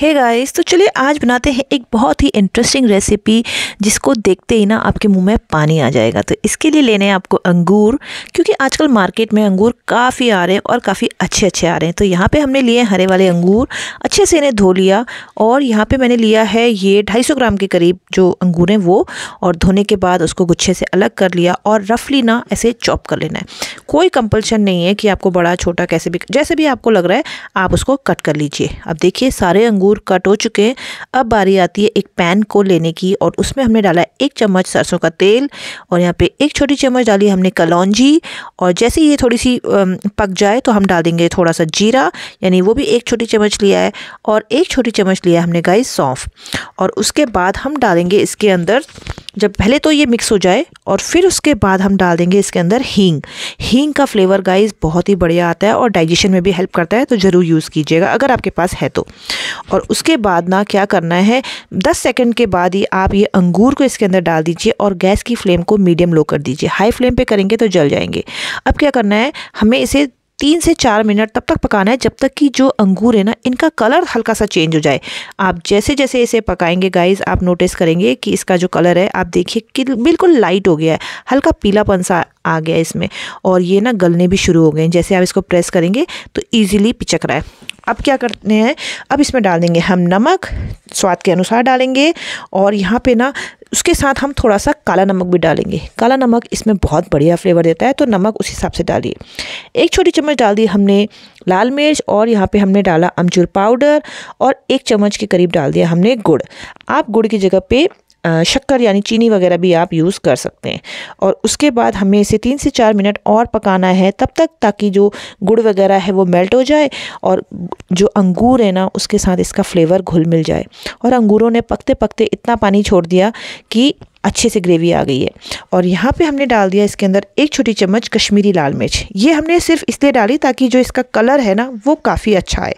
हे hey guys तो चलिए आज बनाते हैं एक बहुत ही इंटरेस्टिंग रेसिपी जिसको देखते ही ना आपके मुंह में पानी आ जाएगा तो इसके लिए लेने हैं आपको अंगूर क्योंकि आजकल मार्केट में अंगूर काफ़ी आ रहे हैं और काफ़ी अच्छे अच्छे आ रहे हैं तो यहाँ पे हमने लिए हरे वाले अंगूर अच्छे से इन्हें धो लिया और यहाँ पर मैंने लिया है ये ढाई ग्राम के करीब जो अंगूर हैं वो और धोने के बाद उसको गुच्छे से अलग कर लिया और रफली ना ऐसे चॉप कर लेना है कोई कंपल्शन नहीं है कि आपको बड़ा छोटा कैसे भी जैसे भी आपको लग रहा है आप उसको कट कर लीजिए अब देखिए सारे अंगूर अंगूर कट हो चुके हैं अब बारी आती है एक पैन को लेने की और उसमें हमने डाला एक चम्मच सरसों का तेल और यहाँ पे एक छोटी चम्मच डाली हमने कलौजी और जैसे ये थोड़ी सी पक जाए तो हम डाल देंगे थोड़ा सा जीरा यानी वो भी एक छोटी चम्मच लिया है और एक छोटी चम्मच लिया हमने गाई सौंफ और उसके बाद हम डालेंगे इसके अंदर जब पहले तो ये मिक्स हो जाए और फिर उसके बाद हम डाल देंगे इसके अंदर हींग हींग का फ्लेवर गाइस बहुत ही बढ़िया आता है और डाइजेशन में भी हेल्प करता है तो ज़रूर यूज़ कीजिएगा अगर आपके पास है तो और उसके बाद ना क्या करना है दस सेकेंड के बाद ही आप ये अंगूर को इसके अंदर डाल दीजिए और गैस की फ्लेम को मीडियम लो कर दीजिए हाई फ्लेम पर करेंगे तो जल जाएंगे अब क्या करना है हमें इसे तीन से चार मिनट तब तक पकाना है जब तक कि जो अंगूर है ना इनका कलर हल्का सा चेंज हो जाए आप जैसे जैसे इसे पकाएंगे गाइस आप नोटिस करेंगे कि इसका जो कलर है आप देखिए कि बिल्कुल लाइट हो गया है हल्का पीलापन सा आ गया इसमें और ये ना गलने भी शुरू हो गए जैसे आप इसको प्रेस करेंगे तो ईजिली पिचक रहा है अब क्या करते हैं अब इसमें डाल देंगे हम नमक स्वाद के अनुसार डालेंगे और यहाँ पे ना उसके साथ हम थोड़ा सा काला नमक भी डालेंगे काला नमक इसमें बहुत बढ़िया फ्लेवर देता है तो नमक उस हिसाब से डालिए एक छोटी चम्मच डाल दी हमने लाल मिर्च और यहाँ पे हमने डाला अमचूर पाउडर और एक चम्मच के करीब डाल दिया हमने गुड़ आप गुड़ की जगह पे शक्कर यानी चीनी वगैरह भी आप यूज़ कर सकते हैं और उसके बाद हमें इसे तीन से चार मिनट और पकाना है तब तक ताकि जो गुड़ वगैरह है वो मेल्ट हो जाए और जो अंगूर है ना उसके साथ इसका फ्लेवर घुल मिल जाए और अंगूरों ने पकते पकते इतना पानी छोड़ दिया कि अच्छे से ग्रेवी आ गई है और यहाँ पे हमने डाल दिया इसके अंदर एक छोटी चम्मच कश्मीरी लाल मिर्च ये हमने सिर्फ इसलिए डाली ताकि जो इसका कलर है ना वो काफ़ी अच्छा है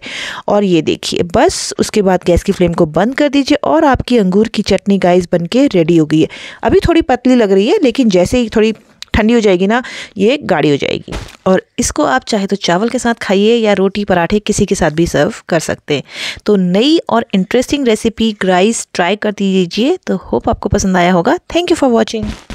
और ये देखिए बस उसके बाद गैस की फ्लेम को बंद कर दीजिए और आपकी अंगूर की चटनी गाइस बन के रेडी हो गई है अभी थोड़ी पतली लग रही है लेकिन जैसे ही थोड़ी ठंडी हो जाएगी ना ये गाढ़ी हो जाएगी और इसको आप चाहे तो चावल के साथ खाइए या रोटी पराठे किसी के साथ भी सर्व कर सकते हैं तो नई और इंटरेस्टिंग रेसिपी ग्राइस ट्राई कर दीजिए तो होप आपको पसंद आया होगा थैंक यू फॉर वॉचिंग